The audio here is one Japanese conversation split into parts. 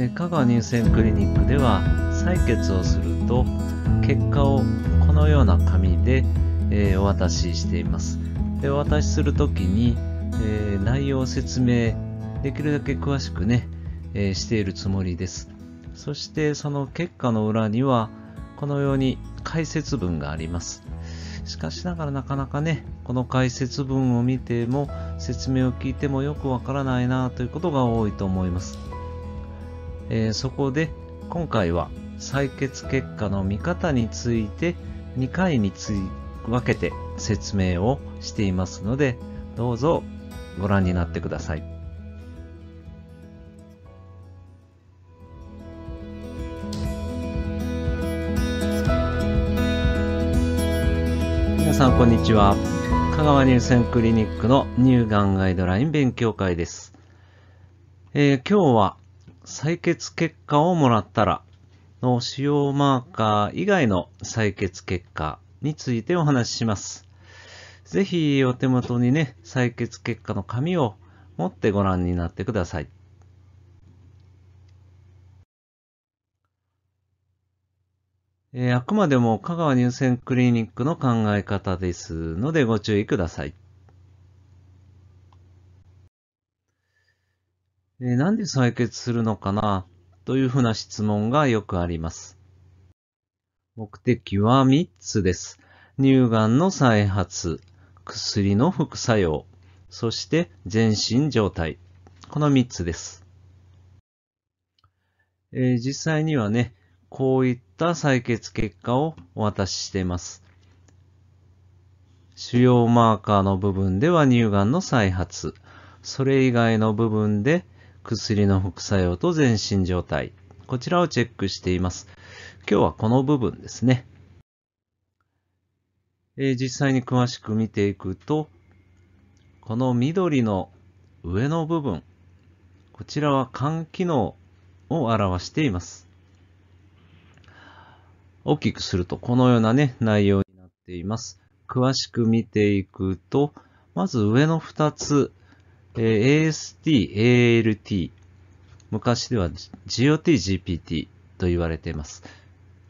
え香川乳腺クリニックでは採血をすると結果をこのような紙で、えお渡ししていますでお渡しする時に、え内容を説明できるだけ詳しくね、えしているつもりですそしてその結果の裏にはこのように解説文がありますしかしながらなかなかねこの解説文を見ても説明を聞いてもよくわからないなということが多いと思いますえー、そこで今回は採血結果の見方について2回につい分けて説明をしていますのでどうぞご覧になってください。皆さんこんにちは。香川乳腺クリニックの乳がんガイドライン勉強会です。えー、今日は採血結果をもらったらの使用マーカー以外の採血結果についてお話しします。ぜひお手元にね、採血結果の紙を持ってご覧になってください。えー、あくまでも香川乳腺クリニックの考え方ですのでご注意ください。えー、なんで採血するのかなというふうな質問がよくあります。目的は3つです。乳がんの再発、薬の副作用、そして全身状態。この3つです。えー、実際にはね、こういった採血結果をお渡ししています。主要マーカーの部分では乳がんの再発、それ以外の部分で薬の副作用と全身状態。こちらをチェックしています。今日はこの部分ですね。えー、実際に詳しく見ていくと、この緑の上の部分、こちらは肝機能を表しています。大きくするとこのようなね、内容になっています。詳しく見ていくと、まず上の2つ、えー、AST、ALT、昔では GOT、GPT と言われています。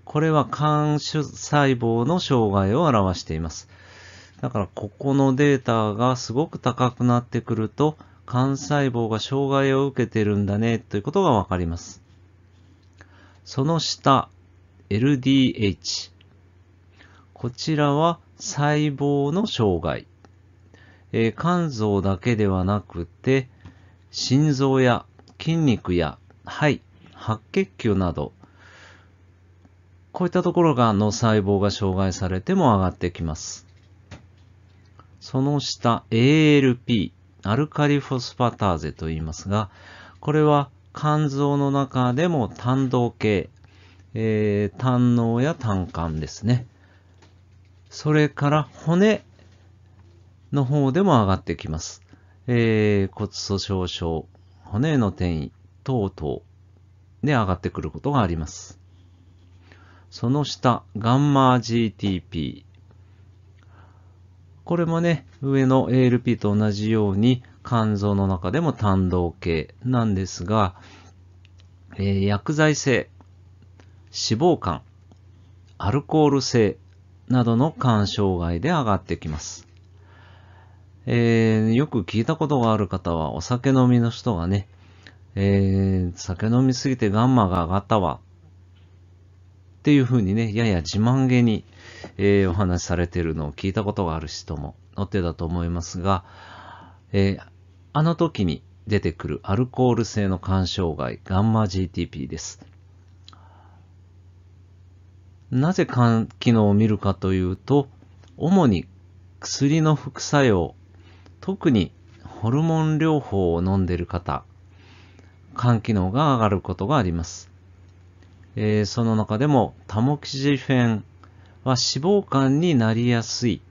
これは肝細胞の障害を表しています。だから、ここのデータがすごく高くなってくると、肝細胞が障害を受けてるんだね、ということがわかります。その下、LDH。こちらは細胞の障害。えー、肝臓だけではなくて、心臓や筋肉や肺、白血球など、こういったところがの細胞が障害されても上がってきます。その下、ALP、アルカリフォスパターゼと言いますが、これは肝臓の中でも胆道系、えー、胆脳や胆管ですね。それから骨の方でも上がってきます。えー、骨粗鬆症、骨への転移等々で上がってくることがあります。その下、ガンマ GTP。これもね、上の ALP と同じように肝臓の中でも胆動系なんですが、えー、薬剤性、脂肪肝、アルコール性などの肝障害で上がってきます。えー、よく聞いたことがある方は、お酒飲みの人がね、えー、酒飲みすぎてガンマが上がったわ。っていうふうにね、やや自慢げに、えー、お話しされているのを聞いたことがある人もってだと思いますが、えー、あの時に出てくるアルコール性の肝障害、ガンマ GTP です。なぜ肝機能を見るかというと、主に薬の副作用特にホルモン療法を飲んでいる方、肝機能が上がることがあります。えー、その中でもタモキシフェンは脂肪肝になりやすい。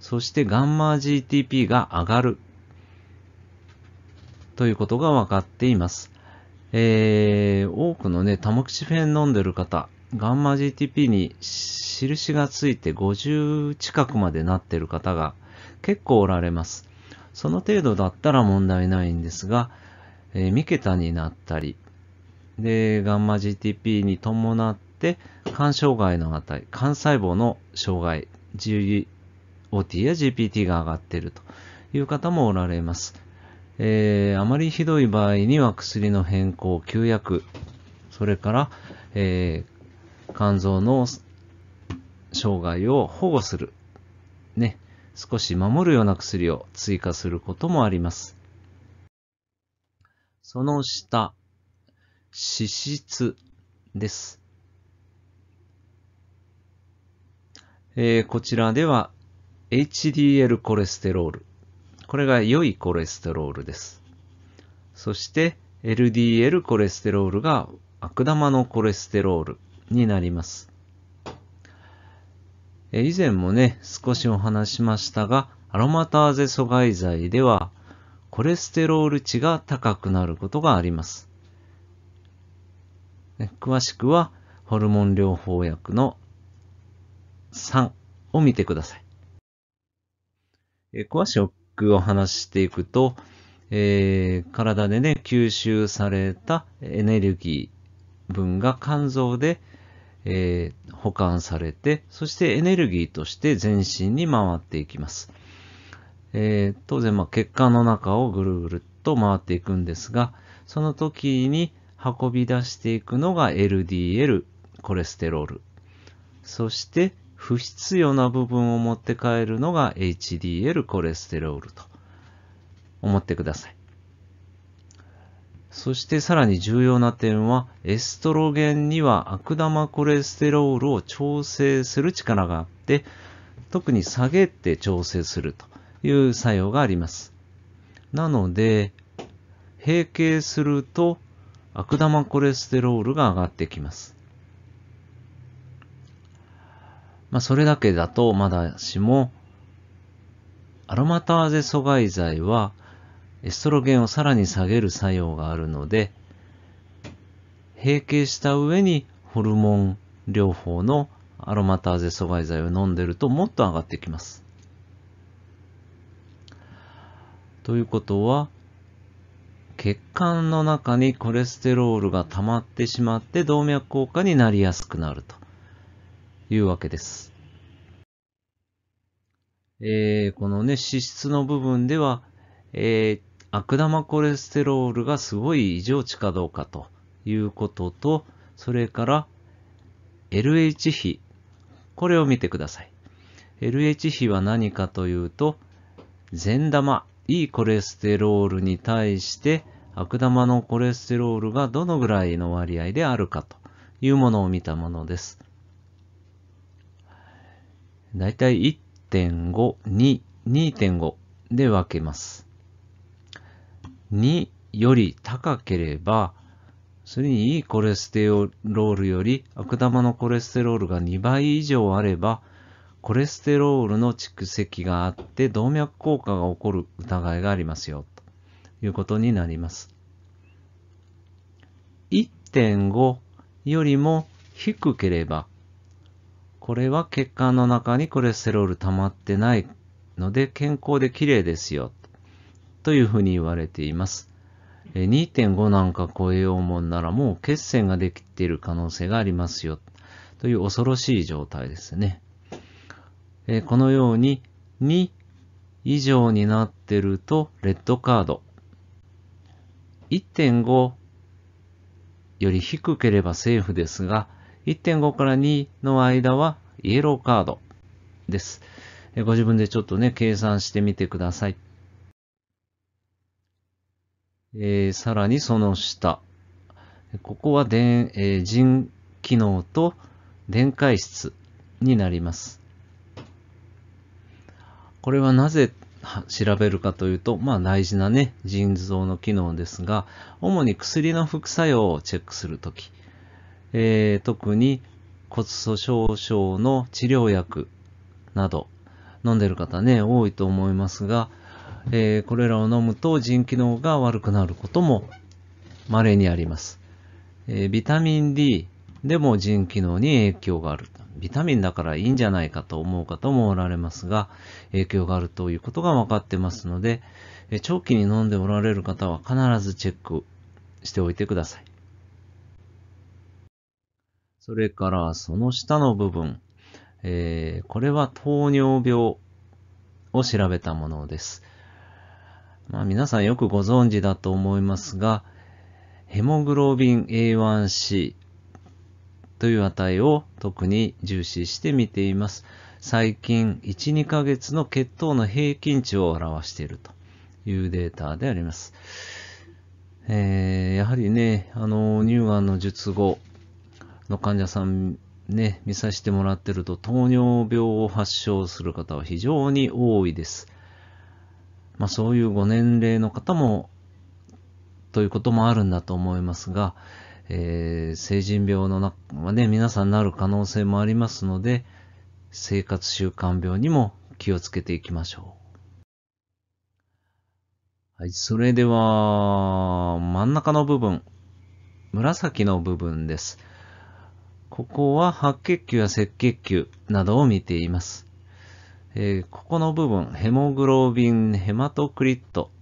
そしてガンマ GTP が上がる。ということが分かっています。えー、多くのね、タモキシフェン飲んでる方、ガンマ GTP に印がついて50近くまでなってる方が結構おられます。その程度だったら問題ないんですが、えー、桁になったり、で、ガンマ GTP に伴って、肝障害の値、肝細胞の障害、GOT や GPT が上がっているという方もおられます。えー、あまりひどい場合には薬の変更、休薬、それから、えー、肝臓の障害を保護する少し守るような薬を追加することもあります。その下、脂質です。えー、こちらでは HDL コレステロール。これが良いコレステロールです。そして LDL コレステロールが悪玉のコレステロールになります。以前もね、少しお話しましたが、アロマターゼ阻害剤では、コレステロール値が高くなることがあります。詳しくは、ホルモン療法薬の3を見てください。え詳しくお話ししていくと、えー、体でね、吸収されたエネルギー分が肝臓で、えー、保管されて、そしてエネルギーとして全身に回っていきます。えー、当然、まあ、血管の中をぐるぐると回っていくんですが、その時に運び出していくのが LDL、コレステロール。そして、不必要な部分を持って帰るのが HDL コレステロールと思ってください。そしてさらに重要な点は、エストロゲンには悪玉コレステロールを調整する力があって、特に下げて調整するという作用があります。なので、閉経すると悪玉コレステロールが上がってきます。まあ、それだけだとまだしも、アロマターゼ阻害剤はエストロゲンをさらに下げる作用があるので、閉経した上にホルモン療法のアロマターゼ阻害剤を飲んでるともっと上がってきます。ということは、血管の中にコレステロールが溜まってしまって動脈硬化になりやすくなるというわけです。えー、このね、脂質の部分では、えー悪玉コレステロールがすごい異常値かどうかということと、それから LH 比、これを見てください。LH 比は何かというと、善玉、いいコレステロールに対して、悪玉のコレステロールがどのぐらいの割合であるかというものを見たものです。だいたい1.5、2、2.5で分けます。により高ければ、それにいいコレステロールより悪玉のコレステロールが2倍以上あれば、コレステロールの蓄積があって動脈硬化が起こる疑いがありますよ、ということになります。1.5よりも低ければ、これは血管の中にコレステロール溜まってないので健康で綺麗ですよ、というふうに言われています。2.5なんか超えようもんならもう血栓ができている可能性がありますよ。という恐ろしい状態ですね。このように2以上になってるとレッドカード。1.5より低ければセーフですが、1.5から2の間はイエローカードです。ご自分でちょっとね、計算してみてください。えー、さらにその下。ここは電、えー、人機能と電解質になります。これはなぜ調べるかというと、まあ大事なね、腎臓の機能ですが、主に薬の副作用をチェックするとき、えー、特に骨粗鬆症の治療薬など飲んでる方ね、多いと思いますが、えー、これらを飲むと腎機能が悪くなることも稀にあります。えー、ビタミン D でも腎機能に影響がある。ビタミンだからいいんじゃないかと思う方もおられますが、影響があるということが分かってますので、え長期に飲んでおられる方は必ずチェックしておいてください。それからその下の部分、えー、これは糖尿病を調べたものです。まあ、皆さんよくご存知だと思いますが、ヘモグロビン A1C という値を特に重視して見ています。最近1、2ヶ月の血糖の平均値を表しているというデータであります。えー、やはりね、あの、乳がんの術後の患者さんね、見させてもらってると糖尿病を発症する方は非常に多いです。まあ、そういうご年齢の方も、ということもあるんだと思いますが、えー、成人病の中はね、皆さんなる可能性もありますので、生活習慣病にも気をつけていきましょう。はい、それでは、真ん中の部分、紫の部分です。ここは白血球や赤血球などを見ています。えー、ここの部分、ヘモグロビンヘマトクリット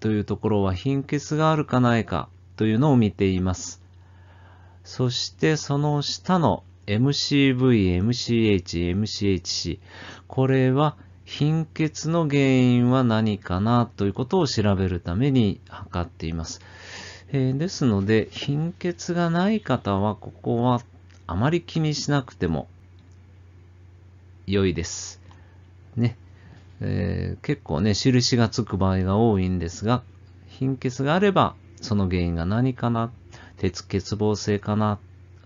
というところは貧血があるかないかというのを見ています。そしてその下の MCV、MCH、MCHC。これは貧血の原因は何かなということを調べるために測っています。えー、ですので、貧血がない方はここはあまり気にしなくても良いです。ね、えー、結構ね、印がつく場合が多いんですが、貧血があれば、その原因が何かな、鉄欠乏性かな、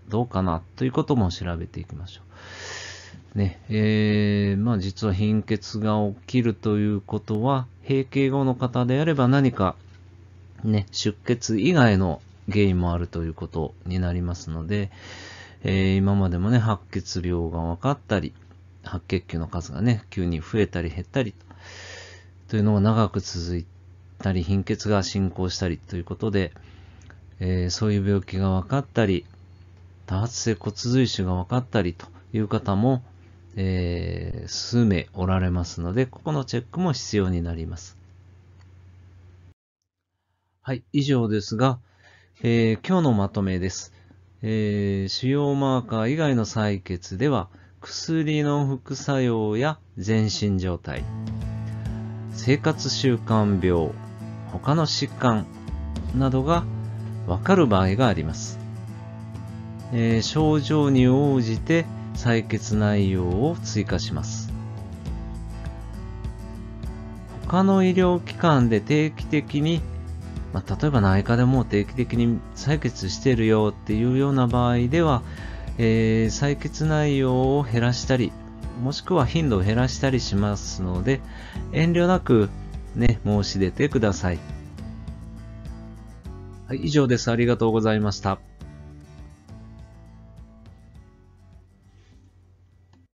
どうかな、ということも調べていきましょう。ね、えー、まあ実は貧血が起きるということは、閉経後の方であれば何か、ね、出血以外の原因もあるということになりますので、えー、今までもね、白血病が分かったり、白血球の数がね、急に増えたり減ったりというのが長く続いたり、貧血が進行したりということで、えー、そういう病気が分かったり、多発性骨髄腫が分かったりという方も、えー、数名おられますので、ここのチェックも必要になります。はい、以上ですが、えー、今日のまとめです。えー、腫瘍マーカー以外の採血では、薬の副作用や全身状態、生活習慣病、他の疾患などがわかる場合があります。えー、症状に応じて採血内容を追加します。他の医療機関で定期的に、まあ、例えば内科でも定期的に採血してるよっていうような場合では、えー、採血内容を減らしたり、もしくは頻度を減らしたりしますので、遠慮なくね、申し出てください。はい、以上です。ありがとうございました。